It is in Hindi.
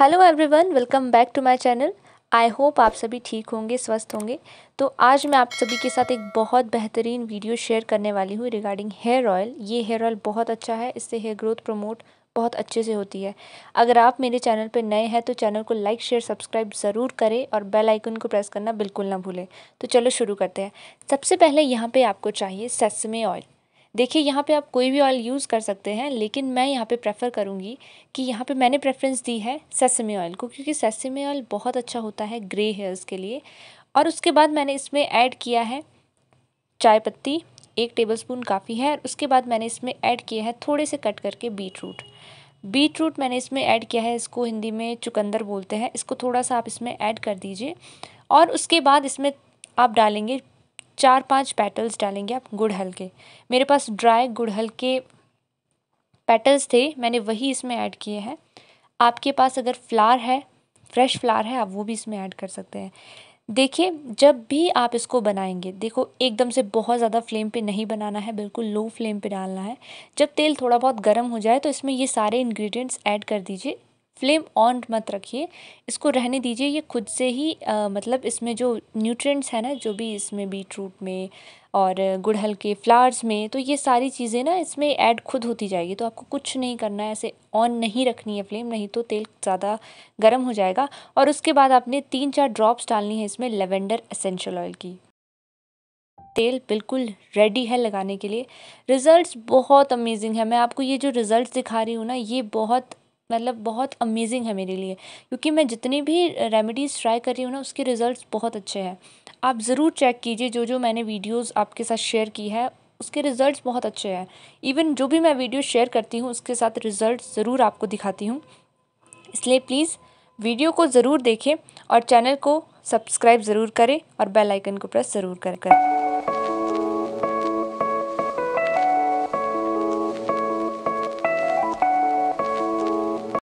hello everyone welcome back to my channel I hope आप सभी ठीक होंगे स्वस्थ होंगे तो आज मैं आप सभी के साथ एक बहुत बेहतरीन वीडियो शेयर करने वाली हूँ रिगार्डिंग हेयर ऑयल ये हेयर ऑयल बहुत अच्छा है इससे हेयर ग्रोथ प्रमोट बहुत अच्छे से होती है अगर आप मेरे चैनल पर नए हैं तो चैनल को लाइक शेयर सब्सक्राइब ज़रूर करें और बेल आइकन को प्रेस करना बिल्कुल ना भूलें तो चलो शुरू करते हैं सबसे पहले यहाँ पर आपको चाहिए सेसमे ऑयल देखिए यहाँ पे आप कोई भी ऑयल यूज़ कर सकते हैं लेकिन मैं यहाँ पे प्रेफर करूँगी कि यहाँ पे मैंने प्रेफरेंस दी है सेसमी ऑयल को क्योंकि सेसमे ऑयल बहुत अच्छा होता है ग्रे हेयर्स के लिए और उसके बाद मैंने इसमें ऐड किया है चाय पत्ती एक स्पून काफ़ी है और उसके बाद मैंने इसमें ऐड किया है थोड़े से कट करके बीट रूट बीट रूट मैंने इसमें ऐड किया है इसको हिंदी में चुकंदर बोलते हैं इसको थोड़ा सा आप इसमें ऐड कर दीजिए और उसके बाद इसमें आप डालेंगे चार पांच पेटल्स डालेंगे आप गुड़हल के मेरे पास ड्राई गुड़हल के पेटल्स थे मैंने वही इसमें ऐड किए हैं आपके पास अगर फ्लार है फ्रेश फ्लार है आप वो भी इसमें ऐड कर सकते हैं देखिए जब भी आप इसको बनाएंगे देखो एकदम से बहुत ज़्यादा फ्लेम पे नहीं बनाना है बिल्कुल लो फ्लेम पे डालना है जब तेल थोड़ा बहुत गर्म हो जाए तो इसमें ये सारे इंग्रेडिएंट्स ऐड कर दीजिए फ्लेम ऑन मत रखिए इसको रहने दीजिए ये खुद से ही आ, मतलब इसमें जो न्यूट्रिएंट्स हैं ना जो भी इसमें बीटरूट में और गुड़हल के फ्लावर्स में तो ये सारी चीज़ें ना इसमें ऐड खुद होती जाएगी तो आपको कुछ नहीं करना है ऐसे ऑन नहीं रखनी है फ्लेम नहीं तो तेल ज़्यादा गर्म हो जाएगा और उसके बाद आपने तीन चार ड्रॉप्स डालनी है इसमें लेवेंडर असेंशल ऑयल की तेल बिल्कुल रेडी है लगाने के लिए रिज़ल्ट्स बहुत अमेजिंग है मैं आपको ये जो रिज़ल्ट्स दिखा रही हूँ ना ये बहुत मतलब बहुत अमेज़िंग है मेरे लिए क्योंकि मैं जितनी भी रेमेडीज़ ट्राई कर रही हूँ ना उसके रिज़ल्ट्स बहुत अच्छे हैं आप ज़रूर चेक कीजिए जो जो मैंने वीडियोस आपके साथ शेयर की है उसके रिज़ल्ट्स बहुत अच्छे हैं इवन जो भी मैं वीडियो शेयर करती हूँ उसके साथ रिज़ल्ट ज़रूर आपको दिखाती हूँ इसलिए प्लीज़ वीडियो को ज़रूर देखें और चैनल को सब्सक्राइब ज़रूर करें और बेलाइकन को प्रेस ज़रूर करें